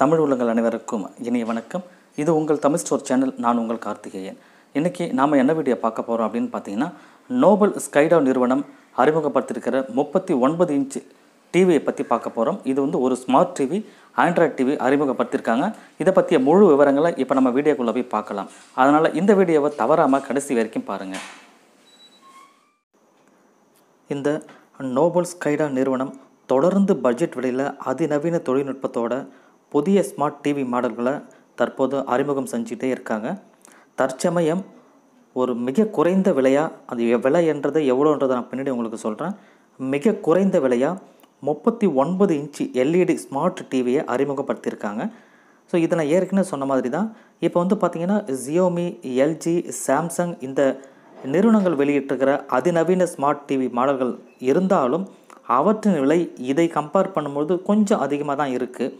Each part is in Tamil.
தமிழ் உள்ளங்கள் அனைவருக்கும் இனிய வணக்கம் இது உங்கள் தமிழ் ஸ்டோர் சேனல் நான் உங்கள் கார்த்திகேயன் இன்றைக்கி நாம் என்ன வீடியோ பார்க்க போகிறோம் அப்படின்னு பார்த்தீங்கன்னா நோபல் ஸ்கைடா நிறுவனம் அறிமுகப்படுத்தியிருக்கிற முப்பத்தி ஒன்பது இன்ச்சு டிவியை பற்றி பார்க்க போகிறோம் இது வந்து ஒரு ஸ்மார்ட் டிவி ஆண்ட்ராய்ட் டிவி அறிமுகப்படுத்தியிருக்காங்க இதை பற்றிய முழு விவரங்களை இப்போ நம்ம வீடியோக்குள்ளே போய் பார்க்கலாம் அதனால் இந்த வீடியோவை தவறாமல் கடைசி வரைக்கும் பாருங்கள் இந்த நோபல் ஸ்கைடா நிறுவனம் தொடர்ந்து பட்ஜெட் விலையில் அதிநவீன தொழில்நுட்பத்தோட புதிய ஸ்மார்ட் டிவி மாடல்களை தற்போது அறிமுகம் செஞ்சுட்டே இருக்காங்க தற்சமயம் ஒரு மிக குறைந்த விலையாக அது விலை என்றது எவ்வளோன்றதை நான் பின்னாடி உங்களுக்கு சொல்கிறேன் மிக குறைந்த விலையாக முப்பத்தி ஒன்பது இன்ச்சு எல்இடி ஸ்மார்ட் டிவியை அறிமுகப்படுத்தியிருக்காங்க ஸோ இதை நான் ஏற்கனவே சொன்ன மாதிரி தான் இப்போ வந்து பார்த்திங்கன்னா ஜியோமி எல்ஜி சாம்சங் இந்த நிறுவனங்கள் வெளியிட்டிருக்கிற அதிநவீன ஸ்மார்ட் டிவி மாடல்கள் இருந்தாலும் அவற்றின் விலை இதை கம்பேர் பண்ணும்போது கொஞ்சம் அதிகமாக தான் இருக்குது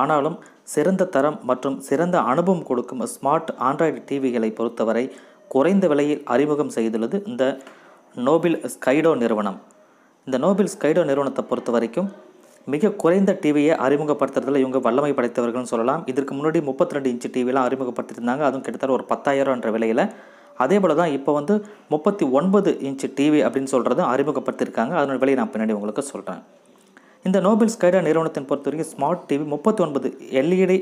ஆனாலும் சிறந்த தரம் மற்றும் சிறந்த அனுபவம் கொடுக்கும் ஸ்மார்ட் ஆண்ட்ராய்டு டிவிகளை பொறுத்தவரை குறைந்த விலையில் அறிமுகம் செய்துள்ளது இந்த நோபில் ஸ்கைடோ நிறுவனம் இந்த நோபில் ஸ்கைடோ நிறுவனத்தை பொறுத்த வரைக்கும் மிக குறைந்த டிவியை அறிமுகப்படுத்துறதுல இவங்க வல்லமை படைத்தவர்கள்னு சொல்லலாம் இதற்கு முன்னாடி முப்பத்தி ரெண்டு இன்ச்சு டிவிலாம் அறிமுகப்படுத்திருந்தாங்க அதுவும் கிட்டத்தட்ட ஒரு பத்தாயிரம் என்ற விலையில் அதே போல் தான் இப்போ வந்து முப்பத்தி ஒன்பது இன்ச்சு டிவி அப்படின்னு சொல்கிறது அறிமுகப்படுத்தியிருக்காங்க அதனோட விலையை நான் பின்னாடி உங்களுக்கு சொல்கிறேன் இந்த நோபல் ஸ்கைடா நிறுவனத்தின் பொறுத்த வரைக்கும் ஸ்மார்ட் டிவி முப்பத்தி ஒன்பது எல்இடி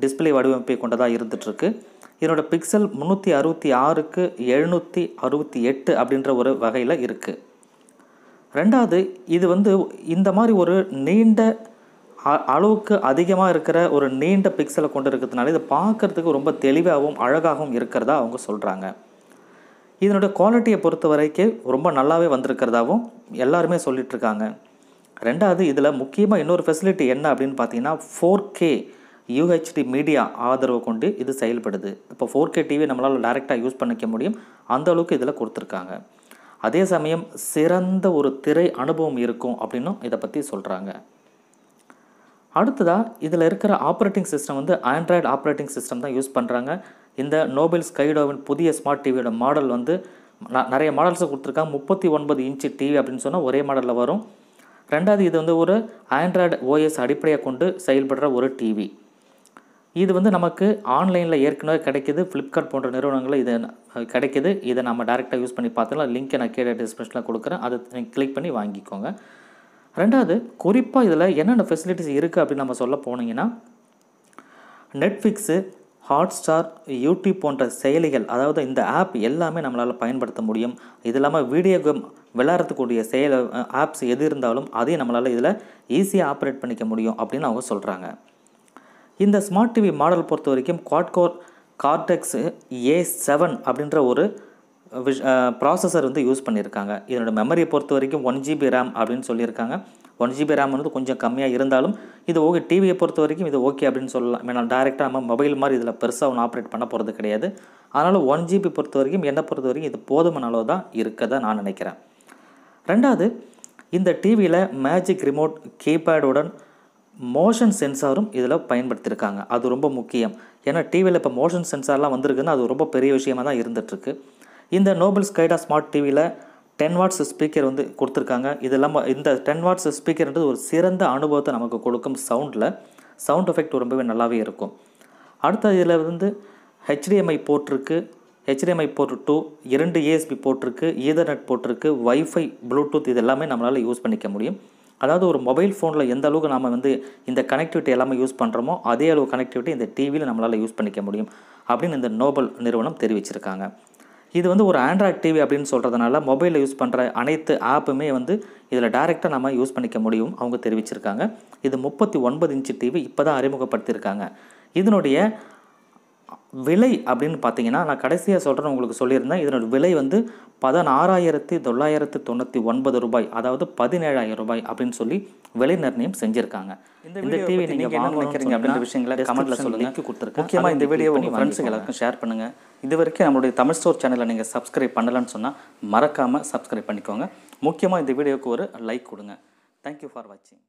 டிஸ்பிளே வடிவமைப்பை கொண்டதாக இருந்துட்டுருக்கு இதனோட பிக்சல் முந்நூற்றி அறுபத்தி ஆறுக்கு எழுநூற்றி அறுபத்தி எட்டு அப்படின்ற ஒரு வகையில் இருக்குது ரெண்டாவது இது வந்து இந்த மாதிரி ஒரு நீண்ட அளவுக்கு அதிகமாக இருக்கிற ஒரு நீண்ட பிக்சலை கொண்டு இருக்கிறதுனால இதை பார்க்குறதுக்கு ரொம்ப தெளிவாகவும் அழகாகவும் இருக்கிறதா அவங்க சொல்கிறாங்க இதனுடைய குவாலிட்டியை பொறுத்த வரைக்கும் ரொம்ப நல்லாவே வந்திருக்கிறதாகவும் எல்லாருமே சொல்லிகிட்ருக்காங்க ரெண்டாவது இதில் முக்கியமாக இன்னொரு ஃபெசிலிட்டி என்ன அப்படின்னு பார்த்தீங்கன்னா ஃபோர் கே யூஹெச்டி மீடியா ஆதரவு கொண்டு இது செயல்படுது இப்போ ஃபோர் கே டிவி நம்மளால் டேரெக்டாக யூஸ் பண்ணிக்க முடியும் அந்த அளவுக்கு இதில் கொடுத்துருக்காங்க அதே சமயம் சிறந்த ஒரு திரை அனுபவம் இருக்கும் அப்படின்னும் இதை பற்றி சொல்கிறாங்க அடுத்ததாக இதில் இருக்கிற ஆப்ரேட்டிங் சிஸ்டம் வந்து ஆண்ட்ராய்டு ஆப்ரேட்டிங் சிஸ்டம் தான் யூஸ் பண்ணுறாங்க இந்த நோபல் ஸ்கைடோவின் புதிய ஸ்மார்ட் டிவியோட மாடல் வந்து நிறைய மாடல்ஸை கொடுத்துருக்காங்க முப்பத்தி ஒன்பது இன்ச்சு டிவி அப்படின்னு சொன்னால் ஒரே மாடலில் வரும் ரெண்டாவது இது வந்து ஒரு ஆண்ட்ராய்டு ஓஎஸ் அடிப்படையாக கொண்டு செயல்படுற ஒரு டிவி இது வந்து நமக்கு ஆன்லைனில் ஏற்கனவே கிடைக்கிது ஃப்ளிப்கார்ட் போன்ற நிறுவனங்களில் இது கிடைக்கிது இதை நம்ம டேரெக்டாக யூஸ் பண்ணி பார்த்துக்கலாம் லிங்க்கை நான் கீழே டிஸ்கிரிப்ஷனில் கொடுக்குறேன் அதை நீங்கள் கிளிக் பண்ணி வாங்கிக்கோங்க ரெண்டாவது குறிப்பாக இதில் என்னென்ன ஃபெசிலிட்டிஸ் இருக்குது அப்படின்னு நம்ம சொல்ல போனீங்கன்னா நெட்ஃப்ளிக்ஸு ஹாட் ஸ்டார் யூடியூப் போன்ற செயலிகள் அதாவது இந்த ஆப் எல்லாமே நம்மளால் பயன்படுத்த முடியும் இது இல்லாமல் வீடியோ கேம் விளாட்றதுக்கூடிய செயல் ஆப்ஸ் எது இருந்தாலும் அதையும் நம்மளால் இதில் ஈஸியாக ஆப்ரேட் பண்ணிக்க முடியும் அப்படின்னு அவங்க சொல்கிறாங்க இந்த ஸ்மார்ட் டிவி மாடல் பொறுத்த வரைக்கும் குவாட்கோர் கார்டெக்ஸு ஏ செவன் அப்படின்ற ஒரு விஷ் ப்ராசஸர் வந்து யூஸ் பண்ணியிருக்காங்க இதனோட மெமரியை பொறுத்த வரைக்கும் ஒன் ஜிபி ரேம் அப்படின்னு சொல்லியிருக்காங்க ஒன் ஜிபி ரேம் வந்து கொஞ்சம் கம்மியாக இருந்தாலும் இது ஓகே டிவியை பொறுத்த வரைக்கும் இது ஓகே அப்படின்னு சொல்லலாம் ஏன்னா டேரெக்டாக நம்ம மொபைல் மாதிரி இதில் பெருசாக ஒன்று ஆப்ரேட் பண்ண போகிறது கிடையாது அதனால் ஒன் ஜிபி பொறுத்த வரைக்கும் என்னை பொறுத்த வரைக்கும் இது போதுமான அளவு தான் நான் நினைக்கிறேன் ரெண்டாவது இந்த டிவியில் மேஜிக் ரிமோட் கீபேடுடன் மோஷன் சென்சாரும் இதில் பயன்படுத்தியிருக்காங்க அது ரொம்ப முக்கியம் ஏன்னா டிவியில் இப்போ மோஷன் சென்சார்லாம் வந்திருக்குன்னா அது ரொம்ப பெரிய விஷயமாக தான் இருந்துகிட்ருக்கு இந்த நோபல் ஸ்கைடா ஸ்மார்ட் டிவியில் டென் வாட்ஸ் ஸ்பீக்கர் வந்து கொடுத்துருக்காங்க இது இல்லாமல் இந்த டென் வாட்ஸ் ஸ்பீக்கர்ன்றது ஒரு சிறந்த அனுபவத்தை நமக்கு கொடுக்கும் சவுண்டில் சவுண்ட் எஃபெக்ட் ரொம்பவே நல்லாவே இருக்கும் அடுத்த இதில் வந்து ஹெச்டிஎம்ஐ போட்டிருக்கு ஹெச்டிஎம்ஐ போர்ட் டூ இரண்டு ஏஎஸ்பி போட்டிருக்கு ஈதர்நெட் போட்டிருக்கு ஒய்ஃபை ப்ளூடூத் இது எல்லாமே நம்மளால் யூஸ் பண்ணிக்க முடியும் அதாவது ஒரு மொபைல் ஃபோனில் எந்த அளவுக்கு நம்ம வந்து இந்த கனெக்டிவிட்டி எல்லாமே யூஸ் பண்ணுறோமோ அதே அளவு கனெக்டிவிட்டி இந்த டிவியில் நம்மளால் யூஸ் பண்ணிக்க முடியும் அப்படின்னு இந்த நோபல் நிறுவனம் தெரிவிச்சிருக்காங்க இது வந்து ஒரு ஆண்ட்ராய்ட் டிவி அப்படின்னு சொல்கிறதுனால மொபைலில் யூஸ் பண்ணுற அனைத்து ஆப்புமே வந்து இதில் டைரெக்டாக நம்ம யூஸ் பண்ணிக்க முடியும் அவங்க தெரிவிச்சிருக்காங்க இது முப்பத்தி ஒன்பது இன்ச்சு டிவி இப்போ தான் அறிமுகப்படுத்தியிருக்காங்க இதனுடைய விலை அப்படின்னு பார்த்தீங்கன்னா நான் கடைசியாக சொல்கிறேன் உங்களுக்கு சொல்லியிருந்தேன் இதனோட விலை வந்து பதினாறாயிரத்தி தொள்ளாயிரத்தி தொண்ணூற்றி ஒன்பது ரூபாய் அதாவது பதினேழாயிரம் ரூபாய் அப்படின்னு சொல்லி விலை நிர்ணயம் செஞ்சுருக்காங்க இந்த டிவி நீங்கள் என்ன நினைக்கிறீங்க அப்படின்ற விஷயங்களை கமெண்ட்டில் சொல்லி கொடுத்துருக்கு முக்கியமாக இந்த வீடியோ உங்கள் ஃப்ரெண்ட்ஸுங்க எல்லாருக்கும் ஷேர் பண்ணுங்கள் இது வரைக்கும் நம்மளுடைய தமிழ் ஸ்டோர் சேனலை நீங்கள் சப்ஸ்கிரைப் பண்ணலான்னு சொன்னால் மறக்காமல் சப்ஸ்கிரைப் பண்ணிக்கோங்க முக்கியமாக இந்த வீடியோவுக்கு ஒரு லைக் கொடுங்க தேங்க்யூ ஃபார் வாட்சிங்